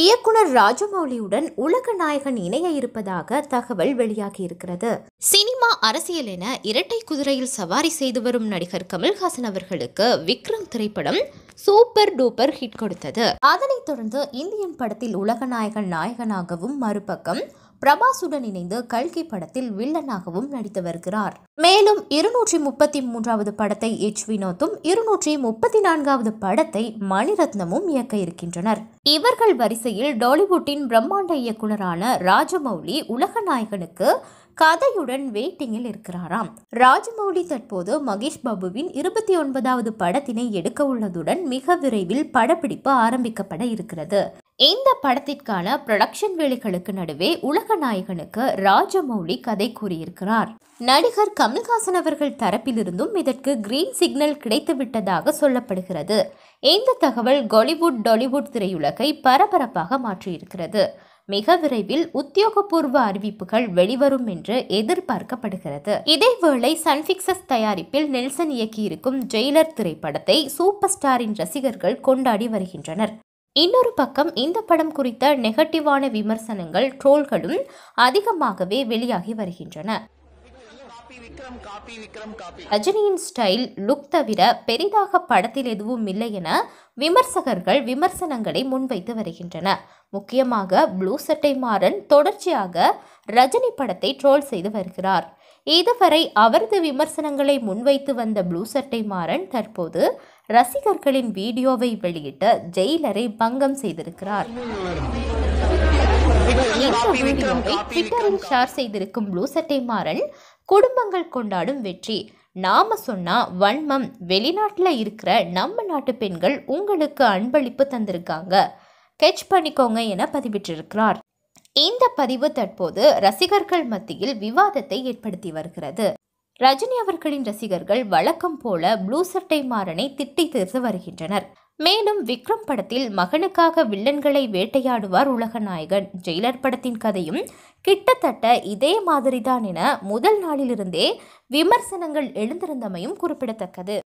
இயக்குனர் ராஜமௌலியுடன் உலக நாயகன் இணைய இருப்பதாக தகவல் வெளியாகியிருக்கிறது சினிமா அரசியல் என இரட்டை குதிரையில் சவாரி செய்து வரும் நடிகர் கமல்ஹாசன் அவர்களுக்கு விக்ரம் திரைப்படம் சூப்பர் டூப்பர் ஹிட் கொடுத்தது அதனைத் தொடர்ந்து இந்தியன் படத்தில் உலக நாயகன் நாயகனாகவும் மறுபக்கம் பிரபாசுடன் இணைந்து கல்கி படத்தில் வில்லனாகவும் நடித்து வருகிறார் மேலும் இருநூற்றி முப்பத்தி மூன்றாவது படத்தை எச் வினோத்தும் இருநூற்றி முப்பத்தி நான்காவது படத்தை மணிரத்னமும் இயக்க இருக்கின்றனர் இவர்கள் வரிசையில் டாலிவுட்டின் பிரம்மாண்ட இயக்குனரான ராஜமௌலி உலக நாயகனுக்கு கதையுடன் வெயிட்டிங்கில் இருக்கிறாராம் ராஜமௌலி தற்போது மகேஷ் பாபுவின் இருபத்தி ஒன்பதாவது படத்தினை எடுக்க உள்ளதுடன் மிக விரைவில் படப்பிடிப்பு ஆரம்பிக்கப்பட இருக்கிறது இந்த படத்திற்கான ப்ரொடக்ஷன் வேலைகளுக்கு நடுவே உலக நாயகனுக்கு ராஜமௌலி கதை கூறியிருக்கிறார் நடிகர் கமல்ஹாசன் அவர்கள் தரப்பிலிருந்தும் இதற்கு கிரீன் சிக்னல் கிடைத்துவிட்டதாக சொல்லப்படுகிறது இந்த தகவல் கோலிவுட் டாலிவுட் திரையுலகை பரபரப்பாக மாற்றியிருக்கிறது மிக விரைவில் உத்தியோகபூர்வ அறிவிப்புகள் வெளிவரும் என்று எதிர்பார்க்கப்படுகிறது இதேவேளை சன்பிக்சஸ் தயாரிப்பில் நெல்சன் இயக்கியிருக்கும் ஜெயிலர் திரைப்படத்தை சூப்பர் ஸ்டாரின் ரசிகர்கள் கொண்டாடி வருகின்றனர் இன்னொரு பக்கம் இந்த படம் குறித்த நெகட்டிவான விமர்சனங்கள் ட்ரோல்களும் அதிகமாகவே வெளியாகி வருகின்றன ரஜினியின் ஸ்டைல் லுக் தவிர பெரிதாக படத்தில் எதுவும் இல்லை என விமர்சகர்கள் விமர்சனங்களை முன்வைத்து வருகின்றனர் முக்கியமாக ப்ளூ சட்டை மாறன் தொடர்ச்சியாக ரஜினி படத்தை ட்ரோல் செய்து வருகிறார் இதுவரை அவரது விமர்சனங்களை முன்வைத்து வந்த ப்ளூ சட்டை மாறன் தற்போது ரசிகர்களின் வீடியோவை வெளியிட்ட ஜெயிலரை பங்கம் செய்திருக்கிறார் ட்விட்டரில் ஷேர் செய்திருக்கும் ப்ளூ சட்டை மாறன் குடும்பங்கள் கொண்டாடும் வெற்றி நாம சொன்னா வன்மம் வெளிநாட்டில் இருக்கிற நம்ம நாட்டு பெண்கள் உங்களுக்கு அன்பளிப்பு தந்திருக்காங்க கெச் பண்ணிக்கோங்க என பதிவிட்டிருக்கிறார் இந்த பதிவு தற்போது ரசிகர்கள் மத்தியில் விவாதத்தை ஏற்படுத்தி வருகிறது ரஜினி அவர்களின் ரசிகர்கள் வழக்கம் போல ப்ளூ சட்டை மாறனை திட்டி தீர்த்து வருகின்றனர் மேலும் விக்ரம் படத்தில் மகனுக்காக வில்லன்களை வேட்டையாடுவார் உலகநாயகன் ஜெயிலர் படத்தின் கதையும் கிட்டத்தட்ட இதே மாதிரிதான் என முதல் நாளிலிருந்தே விமர்சனங்கள் எழுந்திருந்தமையும் குறிப்பிடத்தக்கது